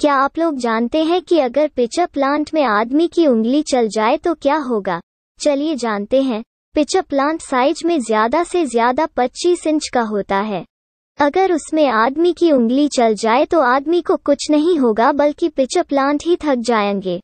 क्या आप लोग जानते हैं कि अगर पिचअप प्लांट में आदमी की उंगली चल जाए तो क्या होगा चलिए जानते हैं पिचअप प्लांट साइज में ज्यादा से ज्यादा 25 इंच का होता है अगर उसमें आदमी की उंगली चल जाए तो आदमी को कुछ नहीं होगा बल्कि पिचअप प्लांट ही थक जाएंगे